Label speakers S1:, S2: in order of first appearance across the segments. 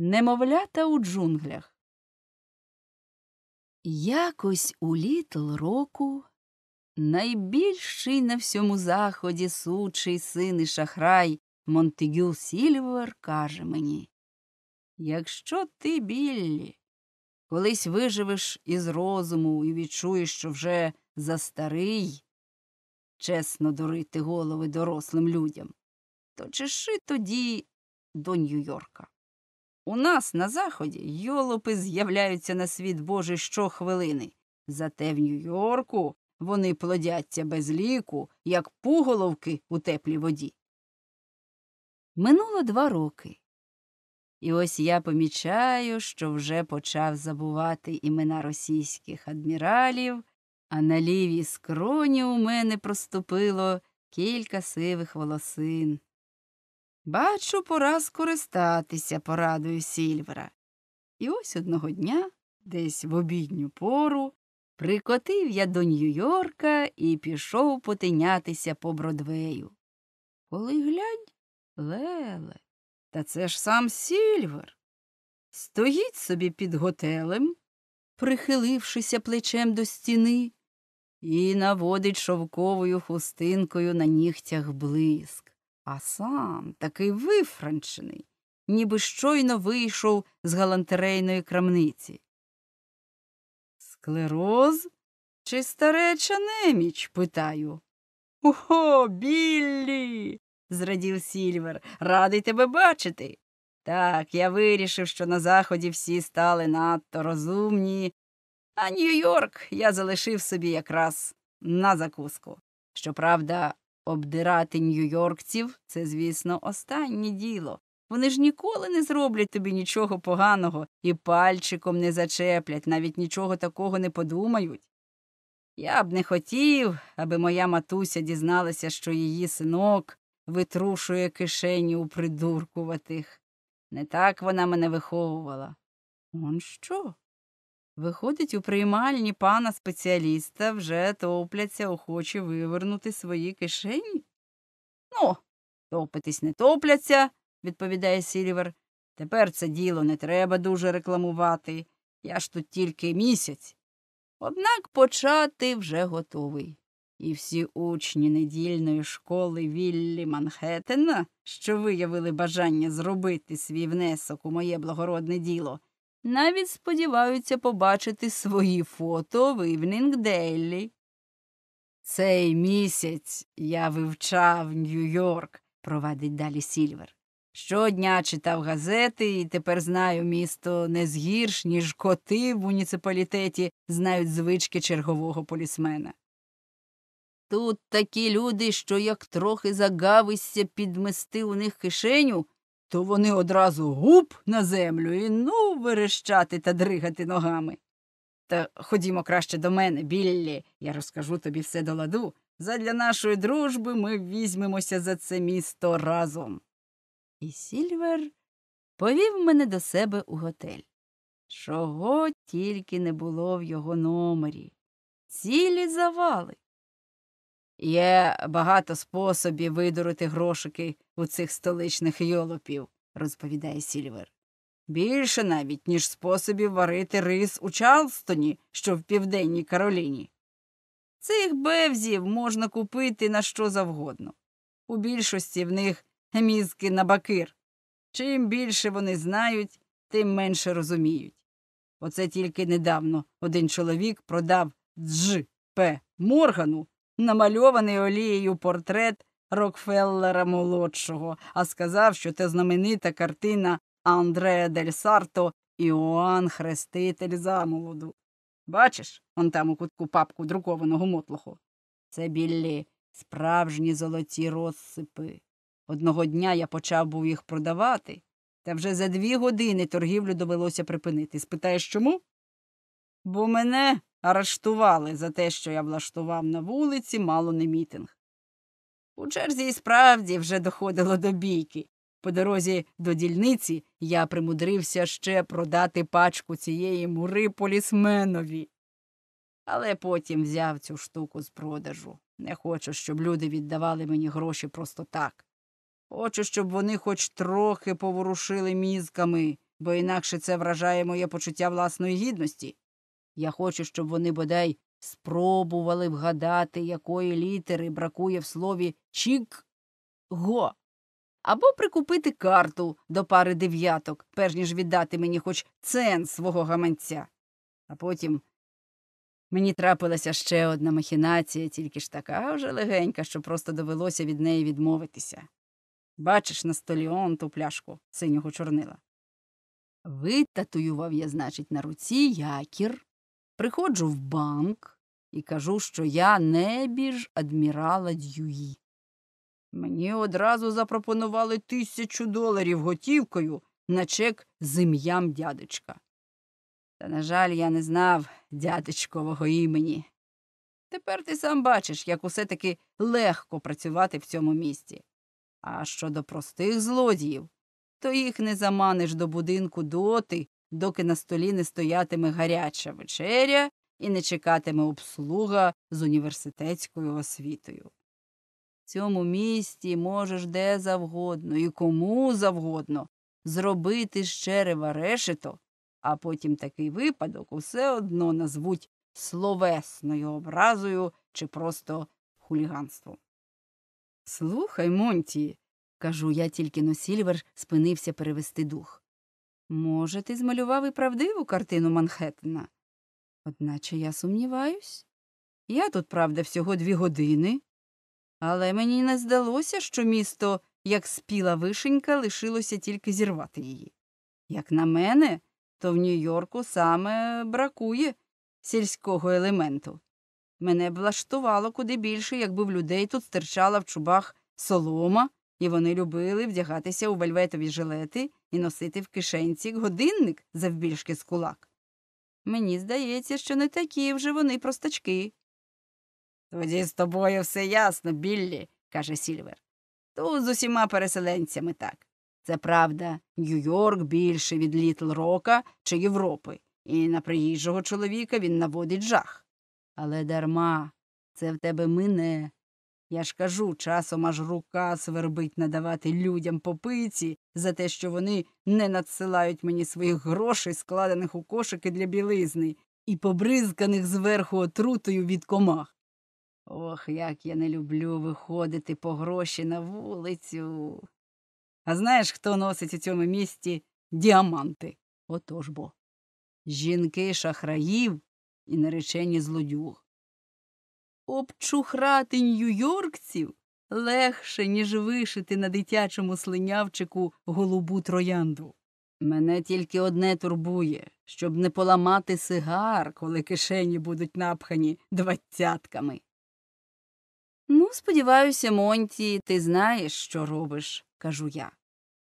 S1: Немовлята у джунглях. Якось у літл року найбільший на всьому заході сучий син і шахрай Монтегю Сільвер каже мені Якщо ти, Біллі, колись виживеш із розуму і відчуєш, що вже застарий, чесно дурити голови дорослим людям, то чеши тоді до Нью-Йорка. У нас на заході йолопи з'являються на світ Божий щохвилини. Зате в Нью-Йорку вони плодяться без ліку, як пуголовки у теплій воді. Минуло два роки. І ось я помічаю, що вже почав забувати імена російських адміралів, а на лівій скроні у мене проступило кілька сивих волосин. Бачу, пора скористатися порадою Сільвера. І ось одного дня, десь в обідню пору, прикотив я до Нью-Йорка і пішов потинятися по Бродвею. Коли глянь, леле, та це ж сам Сільвер. Стоїть собі під готелем, прихилившися плечем до стіни, і наводить шовковою хустинкою на нігтях блиск а сам такий вифранчений, ніби щойно вийшов з галантерейної крамниці. Склероз чи стареча неміч? питаю. Ого, Біллі. зрадів Сільвер. Радий тебе бачити. Так, я вирішив, що на заході всі стали надто розумні, а Нью-Йорк я залишив собі якраз на закуску. Щоправда, Обдирати нью-йоркців це, звісно, останнє діло. Вони ж ніколи не зроблять тобі нічого поганого і пальчиком не зачеплять, навіть нічого такого не подумають. Я б не хотів, аби моя матуся дізналася, що її синок витрушує кишені у придуркуватих. Не так вона мене виховувала. Он що? Виходить, у приймальні пана спеціаліста вже топляться охоче вивернути свої кишені? Ну, топитись не топляться, відповідає Сільвер. Тепер це діло не треба дуже рекламувати. Я ж тут тільки місяць. Однак почати вже готовий. І всі учні недільної школи Віллі Манхеттена, що виявили бажання зробити свій внесок у моє благородне діло, навіть сподіваються побачити свої фото в Івнінгделлі. Цей місяць я вивчав Нью-Йорк, провадить далі Сільвер. Щодня читав газети і тепер знаю місто не згірш, ніж коти в муніципалітеті знають звички чергового полісмена. Тут такі люди, що як трохи загавишся підмести у них кишеню, то вони одразу гуп на землю і ну верещати та дригати ногами. Та ходімо краще до мене, Біллі, я розкажу тобі все до ладу. Задля нашої дружби ми візьмемося за це місто разом. І Сільвер повів мене до себе у готель. Чого тільки не було в його номері. Цілі завали, Є багато способів видурити грошики у цих столичних йолопів, розповідає Сільвер. Більше навіть, ніж способів варити рис у Чарлстоні, що в Південній Кароліні. Цих бевзів можна купити на що завгодно. У більшості в них мізки на бакир. Чим більше вони знають, тим менше розуміють. Оце тільки недавно один чоловік продав Дж. П. Моргану намальований олією портрет Рокфеллера молодшого, а сказав, що це знаменита картина Андреа Дель Сарто Іоанн Хреститель замолоду. Бачиш, он там у кутку папку друкованого мотлоху. Це біллі справжні золоті розсипи. Одного дня я почав був їх продавати, та вже за дві години торгівлю довелося припинити. Спитаєш чому? Бо мене арештували за те, що я влаштував на вулиці, мало не мітинг. У черзі і справді вже доходило до бійки. По дорозі до дільниці я примудрився ще продати пачку цієї мури полісменові. Але потім взяв цю штуку з продажу. Не хочу, щоб люди віддавали мені гроші просто так. Хочу, щоб вони хоч трохи поворушили мізками, бо інакше це вражає моє почуття власної гідності. Я хочу, щоб вони бодай спробували вгадати, якої літери бракує в слові чік го. Або прикупити карту до пари дев'яток, перш ніж віддати мені хоч цен свого гаманця. А потім мені трапилася ще одна махінація, тільки ж така вже легенька, що просто довелося від неї відмовитися. Бачиш на столі он ту пляшку синього чорнила. Витатуював я, значить, на руці якір, Приходжу в банк і кажу, що я небіж адмірала Дьюї. Мені одразу запропонували тисячу доларів готівкою на чек з ім'ям дядечка. Та, на жаль, я не знав дядечкового імені. Тепер ти сам бачиш, як усе таки легко працювати в цьому місті. А щодо простих злодіїв, то їх не заманиш до будинку доти, доки на столі не стоятиме гаряча вечеря і не чекатиме обслуга з університетською освітою. В цьому місті можеш де завгодно і кому завгодно зробити з черева решето, а потім такий випадок усе одно назвуть словесною образою чи просто хуліганством. Слухай, Монті, кажу я, тільки но Сільвер спинився перевести дух. Може, ти змалював і правдиву картину Манхеттена? Одначе я сумніваюсь. Я тут, правда, всього дві години, але мені не здалося, що місто, як спіла вишенька, лишилося тільки зірвати її. Як на мене, то в Нью-Йорку саме бракує сільського елементу. Мене б влаштувало куди більше, якби в людей тут стирчала в чубах солома, і вони любили вдягатися у вельветові жилети і носити в кишенці годинник завбільшки з кулак. Мені здається, що не такі вже вони простачки. Тоді з тобою все ясно, Біллі, каже Сільвер. Тут з усіма переселенцями так. Це правда, Нью-Йорк більше від Літл Рока чи Європи, і на приїжджого чоловіка він наводить жах. Але дарма це в тебе мине, я ж кажу, часом аж рука свербить надавати людям попиці за те, що вони не надсилають мені своїх грошей, складених у кошики для білизни, і побризканих зверху отрутою від комах. Ох, як я не люблю виходити по гроші на вулицю. А знаєш, хто носить у цьому місті діаманти? Отож бо. Жінки шахраїв і наречені злодюг. Обчухрати нью-йоркців легше, ніж вишити на дитячому слинявчику голубу троянду. Мене тільки одне турбує, щоб не поламати сигар, коли кишені будуть напхані двадцятками. Ну, сподіваюся, Монті, ти знаєш, що робиш, кажу я.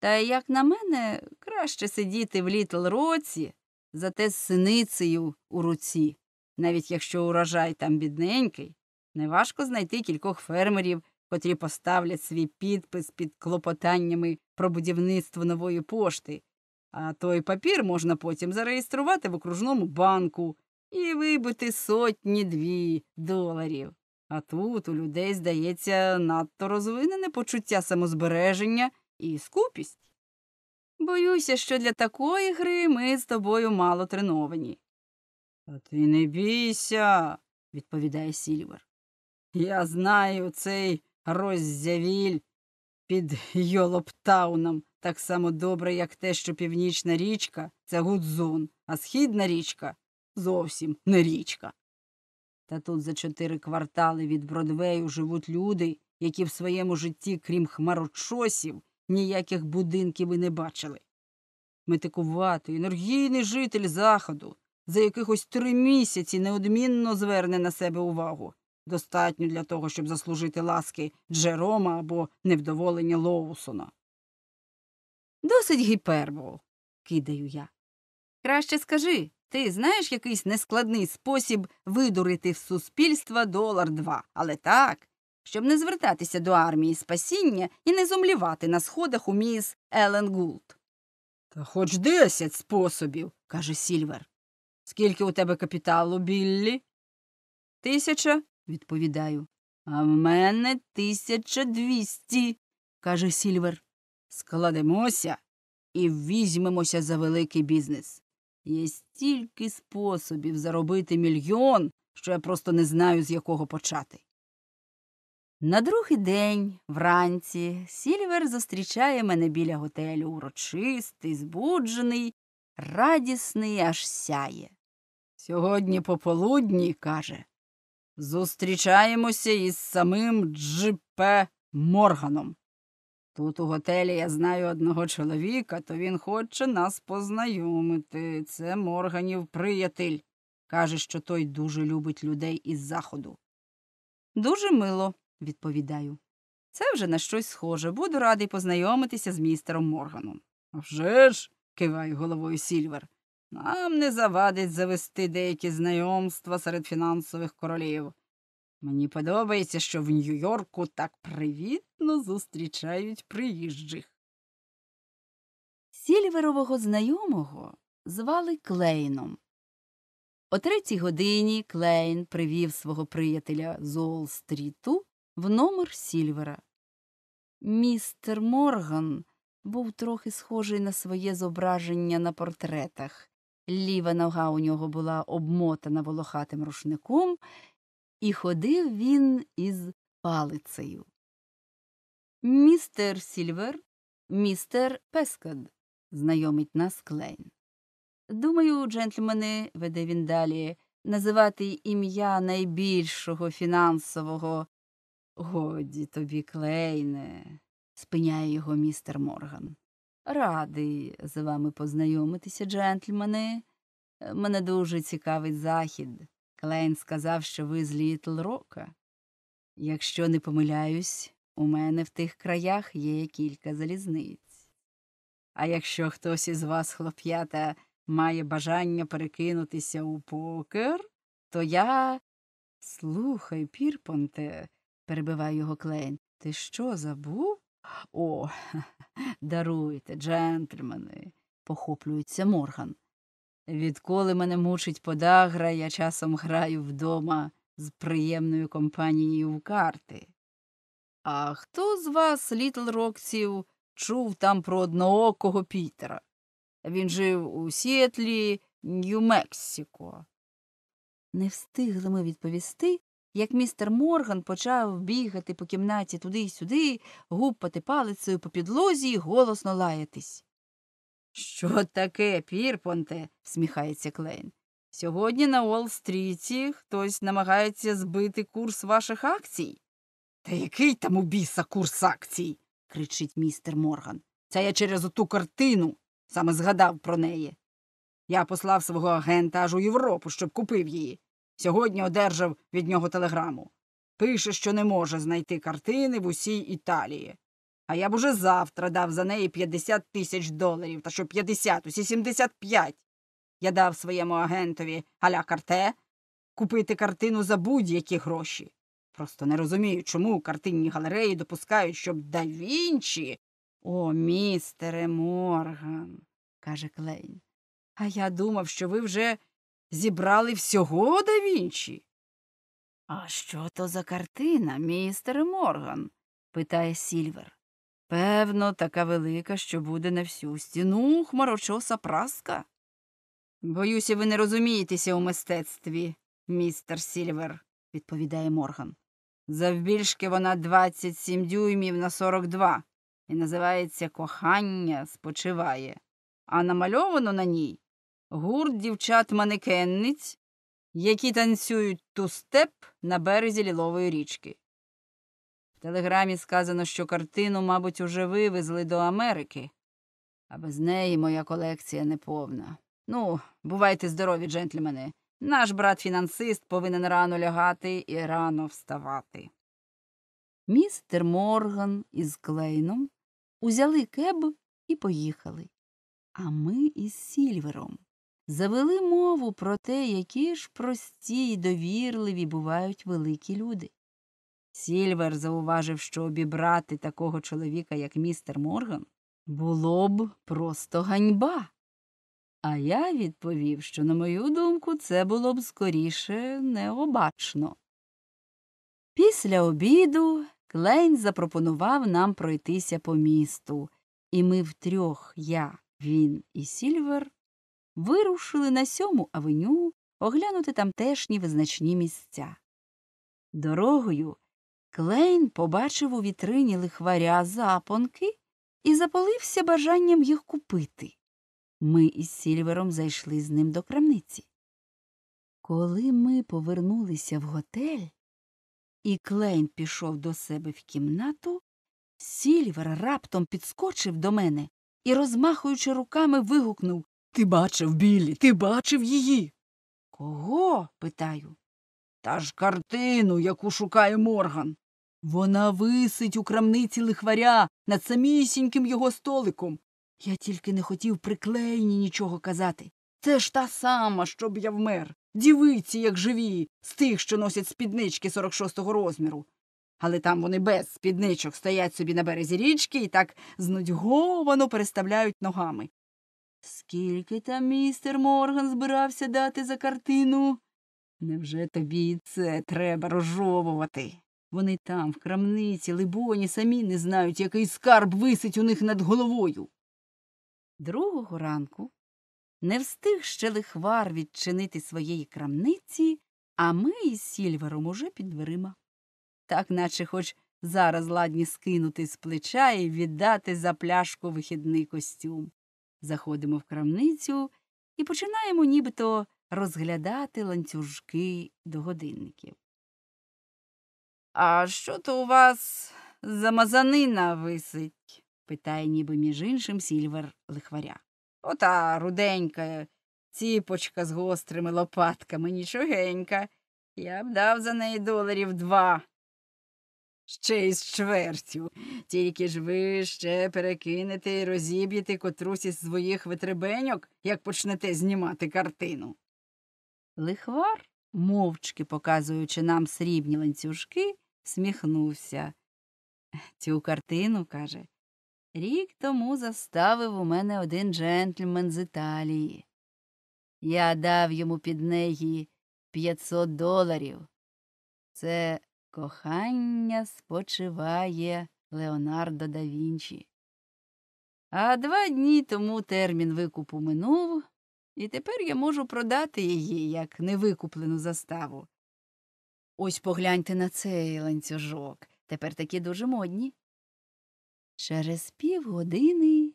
S1: Та як на мене, краще сидіти в літл році, зате з синицею у руці, навіть якщо урожай там бідненький, Неважко знайти кількох фермерів, котрі поставлять свій підпис під клопотаннями про будівництво нової пошти, а той папір можна потім зареєструвати в окружному банку і вибити сотні дві доларів. А тут у людей, здається, надто розвинене почуття самозбереження і скупість. Боюся, що для такої гри ми з тобою мало треновані. А ти не бійся, відповідає Сільвер. Я знаю цей роззявіль під Йолоптауном так само добре, як те, що північна річка це Гудзон, а східна річка зовсім не річка. Та тут за чотири квартали від Бродвею живуть люди, які в своєму житті, крім хмарочосів, ніяких будинків і не бачили. Метикуватий, енергійний житель заходу за якихось три місяці неодмінно зверне на себе увагу достатньо для того, щоб заслужити ласки Джерома або невдоволення Лоусона. Досить гіпербол, кидаю я. Краще скажи, ти знаєш якийсь нескладний спосіб видурити в суспільства долар два, але так, щоб не звертатися до армії спасіння і не зумлівати на сходах у міс Елен Гулт. Та хоч десять способів, каже Сільвер. Скільки у тебе капіталу, Біллі? Тисяча відповідаю. А в мене тисяча двісті, каже Сільвер. Складемося і візьмемося за великий бізнес. Є стільки способів заробити мільйон, що я просто не знаю, з якого почати. На другий день вранці Сільвер зустрічає мене біля готелю урочистий, збуджений, радісний, аж сяє. Сьогодні пополудні, каже, Зустрічаємося із самим Джипе Морганом. Тут у готелі я знаю одного чоловіка, то він хоче нас познайомити. Це Морганів приятель. Каже, що той дуже любить людей із заходу. Дуже мило, відповідаю. Це вже на щось схоже. Буду радий познайомитися з містером Морганом. «А вже ж, киває головою Сільвер. Нам не завадить завести деякі знайомства серед фінансових королів. Мені подобається, що в Нью-Йорку так привітно зустрічають приїжджих. Сільверового знайомого звали Клейном. О третій годині Клейн привів свого приятеля з Олл-стріту в номер Сільвера. Містер Морган був трохи схожий на своє зображення на портретах. Ліва нога у нього була обмотана волохатим рушником, і ходив він із палицею. Містер Сільвер, містер Пескад, знайомить нас Клейн. Думаю, джентльмени, веде він далі, називати ім'я найбільшого фінансового. Годі тобі, Клейне, спиняє його містер Морган. Радий з вами познайомитися, джентльмени. Е, мене дуже цікавить захід. Клейн сказав, що ви з Літл Рока. Якщо не помиляюсь, у мене в тих краях є кілька залізниць. А якщо хтось із вас, хлоп'ята, має бажання перекинутися у покер, то я. Слухай, Пірпонте, перебиває його Клейн, ти що забув? О, даруйте, джентльмени, похоплюється Морган. Відколи мене мучить подагра, я часом граю вдома з приємною компанією в карти. А хто з вас, літл Роксів, чув там про одноокого Пітера? Він жив у Сіетлі, Нью-Мексико. Не встигли ми відповісти, як містер Морган почав бігати по кімнаті туди й сюди, гупати палицею по підлозі й голосно лаятись. Що таке, Пірпонте? всміхається Клейн. Сьогодні на Уолл-стріті хтось намагається збити курс ваших акцій. Та який там у біса курс акцій? кричить містер Морган. Це я через оту картину саме згадав про неї. Я послав свого агента аж у Європу, щоб купив її. Сьогодні одержав від нього телеграму. Пише, що не може знайти картини в усій Італії. А я б уже завтра дав за неї 50 тисяч доларів, та що 50, усі 75. Я дав своєму агентові аля карте купити картину за будь-які гроші. Просто не розумію, чому картинні галереї допускають, щоб да Вінчі. О, містере Морган, каже Клейн. А я думав, що ви вже зібрали всього да Вінчі. А що то за картина, містер Морган? питає Сільвер. Певно, така велика, що буде на всю стіну хмарочоса праска. Боюся, ви не розумієтеся у мистецтві, містер Сільвер, відповідає Морган. Завбільшки вона двадцять сім дюймів на сорок два, і називається Кохання спочиває, а намальовано на ній гурт дівчат-манекенниць, які танцюють ту-степ на березі лілової річки. В телеграмі сказано, що картину, мабуть, уже вивезли до Америки, а без неї моя колекція неповна. Ну, бувайте здорові, джентльмени. Наш брат фінансист повинен рано лягати і рано вставати. Містер Морган із Клейном узяли кеб і поїхали. А ми із Сільвером завели мову про те, які ж прості й довірливі бувають великі люди. Сільвер зауважив, що обібрати такого чоловіка, як містер Морган, було б просто ганьба. А я відповів, що, на мою думку, це було б скоріше необачно. Після обіду Клейн запропонував нам пройтися по місту, і ми втрьох я, він і Сільвер вирушили на сьому авеню оглянути тамтешні визначні місця. Дорогою Клейн побачив у вітрині лихваря запонки і запалився бажанням їх купити. Ми із Сільвером зайшли з ним до крамниці. Коли ми повернулися в готель, і Клейн пішов до себе в кімнату, Сільвер раптом підскочив до мене і, розмахуючи руками, вигукнув ти бачив, Біллі, ти бачив її? Кого? питаю. Та ж картину, яку шукає Морган. Вона висить у крамниці лихваря над самісіньким його столиком. Я тільки не хотів приклеєні нічого казати. Це ж та сама, щоб я вмер. Дівиці, як живі, з тих, що носять спіднички 46-го розміру. Але там вони без спідничок стоять собі на березі річки і так знудьговано переставляють ногами. Скільки там містер Морган збирався дати за картину? Невже тобі це треба розжовувати? Вони там, в крамниці, либоні, самі не знають, який скарб висить у них над головою. Другого ранку не встиг ще лихвар відчинити своєї крамниці, а ми із сільвером уже під дверима. Так наче хоч зараз ладні скинути з плеча і віддати за пляшку вихідний костюм. Заходимо в крамницю і починаємо нібито розглядати ланцюжки до годинників. А що то у вас за мазанина висить? питає ніби між іншим сільвер лихваря. Ота руденька ціпочка з гострими лопатками нічогенька. Я б дав за неї доларів два. Ще й з чвертю. Тільки ж ви ще перекинете і розіб'єте котрусь із своїх витребеньок, як почнете знімати картину. Лихвар, мовчки показуючи нам срібні ланцюжки, сміхнувся. Цю картину, каже, рік тому заставив у мене один джентльмен з Італії. Я дав йому під неї п'ятсот доларів. Це Кохання спочиває Леонардо да Вінчі. А два дні тому термін викупу минув, і тепер я можу продати її як невикуплену заставу. Ось погляньте на цей ланцюжок. Тепер такі дуже модні. Через півгодини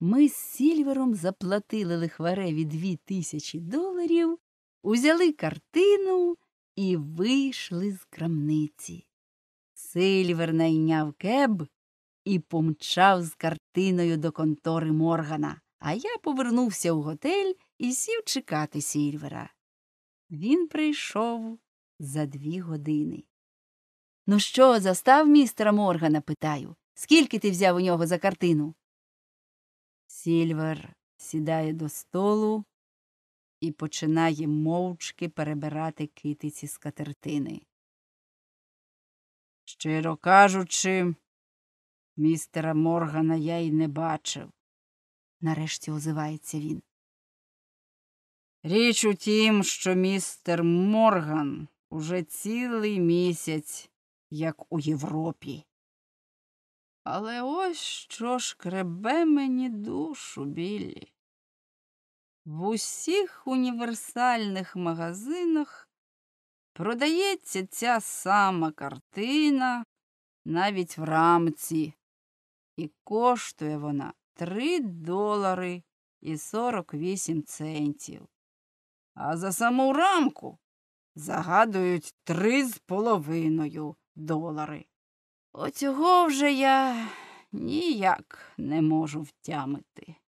S1: ми з Сільвером заплатили лихвареві дві тисячі доларів, узяли картину і вийшли з крамниці. Сильвер найняв кеб і помчав з картиною до контори Моргана, а я повернувся у готель і сів чекати Сільвера. Він прийшов за дві години. Ну що, застав містера Моргана? питаю. Скільки ти взяв у нього за картину? Сільвер сідає до столу, і починає мовчки перебирати китиці з катертини. Щиро кажучи, містера Моргана я й не бачив, нарешті озивається він. Річ у тім, що містер Морган уже цілий місяць, як у Європі. Але ось що ж кребе мені душу білі. В усіх універсальних магазинах продається ця сама картина навіть в рамці, і коштує вона 3 долари і 48 центів. А за саму рамку загадують 3,5 долари. Оцього вже я ніяк не можу втямити.